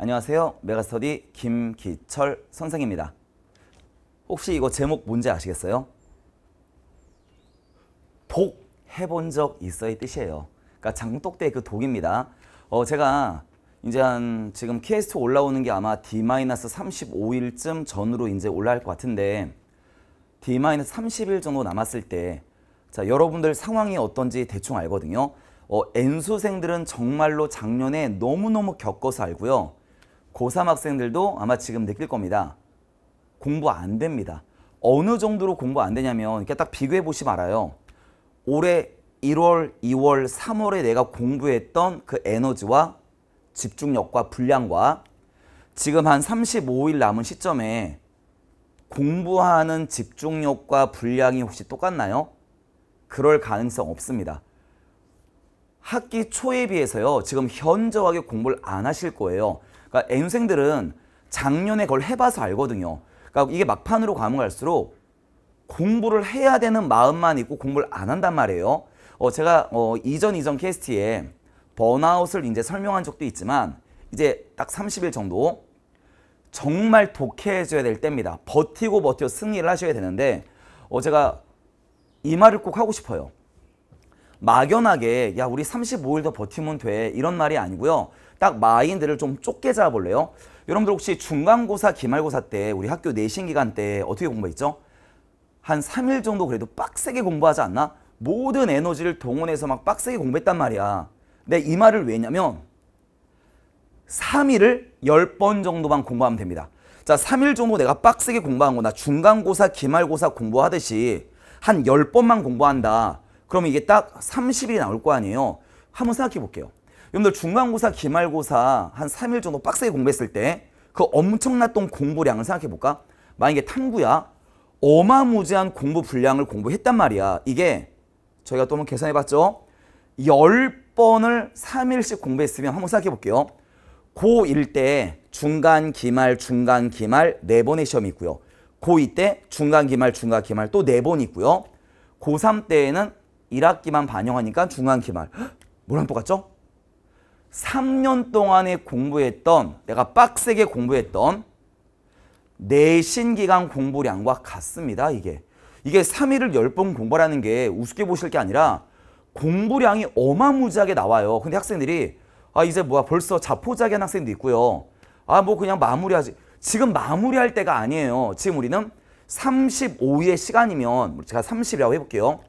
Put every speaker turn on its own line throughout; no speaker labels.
안녕하세요. 메가스터디 김기철 선생입니다. 혹시 이거 제목 뭔지 아시겠어요? 독 해본 적 있어의 뜻이에요. 그러니까 장독대의 그 독입니다. 어, 제가 이제 한 지금 KS2 올라오는 게 아마 D-35일쯤 전으로 이제 올라갈 것 같은데 D-30일 정도 남았을 때 자, 여러분들 상황이 어떤지 대충 알거든요. 어, N수생들은 정말로 작년에 너무너무 겪어서 알고요. 고3 학생들도 아마 지금 느낄 겁니다. 공부 안 됩니다. 어느 정도로 공부 안 되냐면 이렇게 딱 비교해 보시면 알아요. 올해 1월, 2월, 3월에 내가 공부했던 그 에너지와 집중력과 분량과 지금 한 35일 남은 시점에 공부하는 집중력과 분량이 혹시 똑같나요? 그럴 가능성 없습니다. 학기 초에 비해서요. 지금 현저하게 공부를 안 하실 거예요. 그러니까 N생들은 작년에 그걸 해봐서 알거든요. 그러니까 이게 막판으로 가면 갈수록 공부를 해야 되는 마음만 있고 공부를 안 한단 말이에요. 어, 제가 어, 이전 이전 캐스트에 번아웃을 이제 설명한 적도 있지만 이제 딱 30일 정도 정말 독해해야될 때입니다. 버티고 버티 승리를 하셔야 되는데 어, 제가 이 말을 꼭 하고 싶어요. 막연하게 야 우리 35일 더 버티면 돼 이런 말이 아니고요. 딱 마인드를 좀 좁게 잡아볼래요. 여러분들 혹시 중간고사, 기말고사 때 우리 학교 내신 기간 때 어떻게 공부했죠? 한 3일 정도 그래도 빡세게 공부하지 않나? 모든 에너지를 동원해서 막 빡세게 공부했단 말이야. 근데 이 말을 왜냐면 3일을 10번 정도만 공부하면 됩니다. 자, 3일 정도 내가 빡세게 공부한 거나 중간고사, 기말고사 공부하듯이 한 10번만 공부한다. 그러면 이게 딱 30일이 나올 거 아니에요. 한번 생각해 볼게요. 여러분들 중간고사, 기말고사 한 3일 정도 빡세게 공부했을 때 그 엄청났던 공부량을 생각해볼까? 만약에 탐구야 어마무지한 공부 분량을 공부했단 말이야. 이게 저희가 또 한번 계산해봤죠? 10번을 3일씩 공부했으면 한번 생각해볼게요. 고1 때 중간, 기말, 중간, 기말 4번의 시험이 있고요. 고2 때 중간, 기말, 중간, 기말 또 4번 있고요. 고3 때에는 1학기만 반영하니까 중간, 기말. 뭐랑 똑같죠? 3년 동안에 공부했던 내가 빡세게 공부했던 내신기간 공부량과 같습니다. 이게 이게 3일을 10번 공부라는 게 우습게 보실 게 아니라 공부량이 어마무지하게 나와요. 근데 학생들이 아 이제 뭐야 벌써 자포자기한 학생도 있고요. 아 뭐 그냥 마무리하지. 지금 마무리할 때가 아니에요. 지금 우리는 35의 시간이면 제가 30이라고 해볼게요.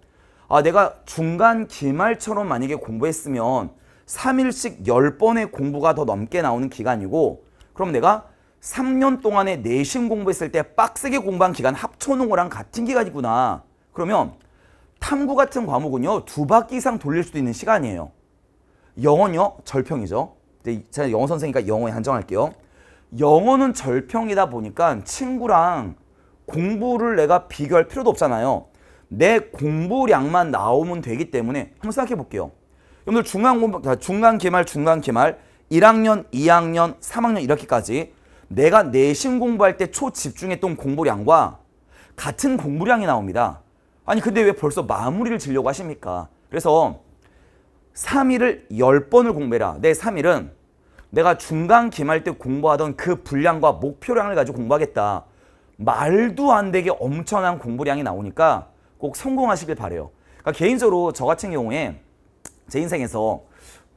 아 내가 중간 기말처럼 만약에 공부했으면 3일씩 10번의 공부가 더 넘게 나오는 기간이고 그럼 내가 3년 동안에 내신 공부했을 때 빡세게 공부한 기간 합쳐놓은 거랑 같은 기간이구나. 그러면 탐구 같은 과목은요. 두 바퀴 이상 돌릴 수도 있는 시간이에요. 영어는요. 절평이죠. 이제 제가 영어 선생이니까 영어에 한정할게요. 영어는 절평이다 보니까 친구랑 공부를 내가 비교할 필요도 없잖아요. 내 공부량만 나오면 되기 때문에 한번 생각해 볼게요. 여러분들 중간 중간 기말 중간 개말 1학년, 2학년, 3학년 이렇게까지 내가 내신 공부할 때 초집중했던 공부량과 같은 공부량이 나옵니다. 아니 근데 왜 벌써 마무리를 지려고 하십니까? 그래서 3일을 10번을 공부해라. 내 3일은 내가 중간 개말때 공부하던 그 분량과 목표량을 가지고 공부하겠다. 말도 안 되게 엄청난 공부량이 나오니까 꼭 성공하시길 바래요. 그러니까 개인적으로 저 같은 경우에 제 인생에서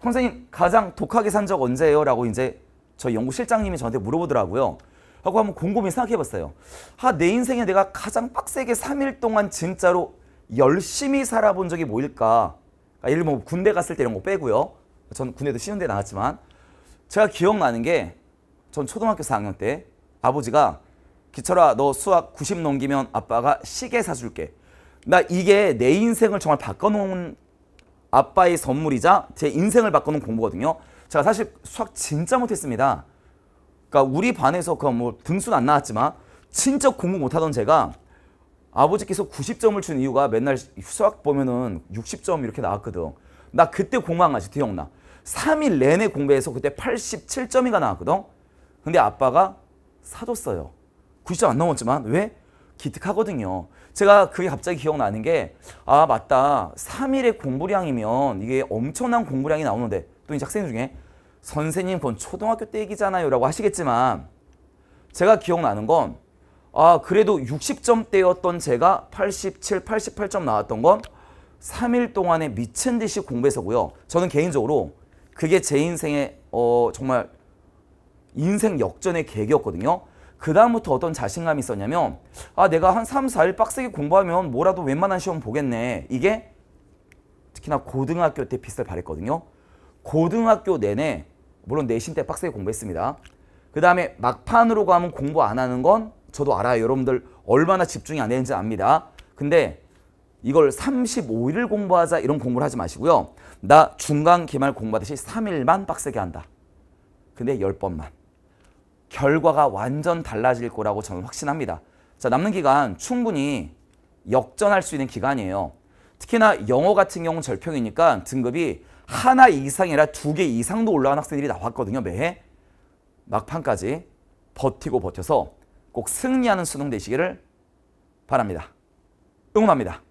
선생님 가장 독하게 산 적 언제예요? 라고 이제 저희 연구 실장님이 저한테 물어보더라고요. 하고 한번 곰곰이 생각해봤어요. 아, 내 인생에 내가 가장 빡세게 3일 동안 진짜로 열심히 살아본 적이 뭐일까? 그러니까 예를 들면 뭐 군대 갔을 때 이런 거 빼고요. 전 군대도 쉬운데 나왔지만 제가 기억나는 게 전 초등학교 4학년 때 아버지가 기철아 너 수학 90 넘기면 아빠가 시계 사줄게. 나 이게 내 인생을 정말 바꿔놓은 아빠의 선물이자 제 인생을 바꾸는 공부거든요. 제가 사실 수학 진짜 못했습니다. 그러니까 우리 반에서 그 뭐 등수는 안 나왔지만 진짜 공부 못하던 제가 아버지께서 90점을 준 이유가 맨날 수학 보면은 60점 이렇게 나왔거든. 나 그때 공부한 거아 기억나. 3일 내내 공부해서 그때 87점이가 나왔거든. 근데 아빠가 사줬어요. 90점 안 넘었지만 왜? 기특하거든요. 제가 그게 갑자기 기억나는 게 아 맞다 3일의 공부량이면 이게 엄청난 공부량이 나오는데 또이 학생 중에 선생님 그건 초등학교 때 얘기잖아요 라고 하시겠지만 제가 기억나는 건 아 그래도 60점대였던 제가 87, 88점 나왔던 건 3일 동안에 미친 듯이 공부해서고요. 저는 개인적으로 그게 제 인생의 어, 정말 인생 역전의 계기였거든요. 그 다음부터 어떤 자신감이 있었냐면 아 내가 한 3, 4일 빡세게 공부하면 뭐라도 웬만한 시험 보겠네. 이게 특히나 고등학교 때 빛을 발했거든요. 고등학교 내내 물론 내신 때 빡세게 공부했습니다. 그 다음에 막판으로 가면 공부 안 하는 건 저도 알아요. 여러분들 얼마나 집중이 안 되는지 압니다. 근데 이걸 35일을 공부하자 이런 공부를 하지 마시고요. 나 중간 기말 공부하듯이 3일만 빡세게 한다. 근데 10번만. 결과가 완전 달라질 거라고 저는 확신합니다. 자, 남는 기간 충분히 역전할 수 있는 기간이에요. 특히나 영어 같은 경우는 절평이니까 등급이 하나 이상이라 두 개 이상도 올라간 학생들이 나왔거든요. 매해 막판까지 버티고 버텨서 꼭 승리하는 수능 되시기를 바랍니다. 응원합니다.